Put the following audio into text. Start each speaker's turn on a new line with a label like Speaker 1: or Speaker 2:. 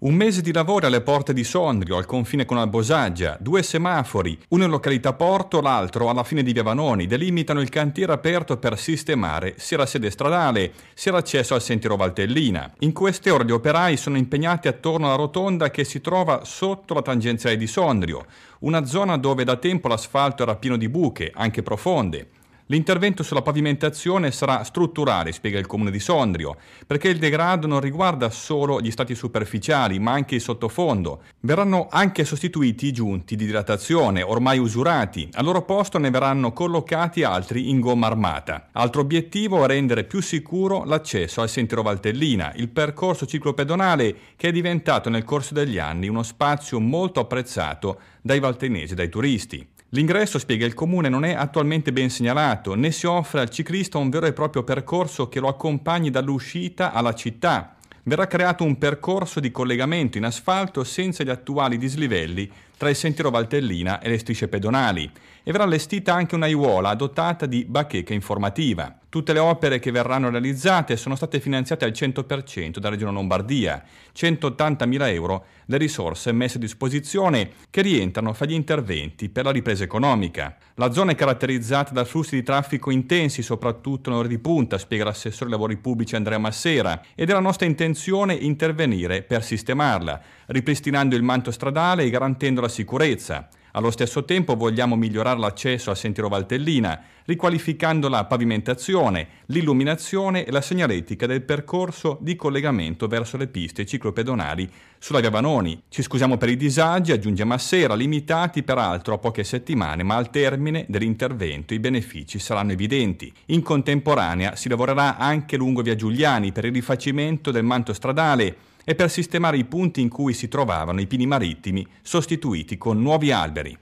Speaker 1: Un mese di lavoro alle porte di Sondrio, al confine con Albosaggia, due semafori, uno in località Porto, l'altro alla fine di Viavanoni, delimitano il cantiere aperto per sistemare sia la sede stradale sia l'accesso al sentiero Valtellina. In queste ore gli operai sono impegnati attorno alla rotonda che si trova sotto la tangenziale di Sondrio, una zona dove da tempo l'asfalto era pieno di buche, anche profonde. L'intervento sulla pavimentazione sarà strutturale, spiega il comune di Sondrio, perché il degrado non riguarda solo gli strati superficiali, ma anche il sottofondo. Verranno anche sostituiti i giunti di dilatazione, ormai usurati. Al loro posto ne verranno collocati altri in gomma armata. Altro obiettivo è rendere più sicuro l'accesso al sentiero Valtellina, il percorso ciclopedonale che è diventato nel corso degli anni uno spazio molto apprezzato dai valtenesi e dai turisti. L'ingresso, spiega il comune, non è attualmente ben segnalato, né si offre al ciclista un vero e proprio percorso che lo accompagni dall'uscita alla città. Verrà creato un percorso di collegamento in asfalto senza gli attuali dislivelli tra il sentiero Valtellina e le strisce pedonali e verrà allestita anche un'aiuola dotata di bacheca informativa. Tutte le opere che verranno realizzate sono state finanziate al 100% dalla Regione Lombardia, 180.000 euro le risorse messe a disposizione che rientrano fra gli interventi per la ripresa economica. La zona è caratterizzata da flussi di traffico intensi, soprattutto in ore di punta, spiega l'assessore ai lavori pubblici Andrea Massera, ed è la nostra intenzione intervenire per sistemarla, ripristinando il manto stradale e garantendo la sicurezza. Allo stesso tempo vogliamo migliorare l'accesso a sentiero Valtellina, riqualificando la pavimentazione, l'illuminazione e la segnaletica del percorso di collegamento verso le piste ciclopedonali sulla via Vanoni. Ci scusiamo per i disagi, aggiunge Massera, limitati peraltro a poche settimane, ma al termine dell'intervento i benefici saranno evidenti. In contemporanea si lavorerà anche lungo via Giuliani per il rifacimento del manto stradale e per sistemare i punti in cui si trovavano i pini marittimi sostituiti con nuovi alberi.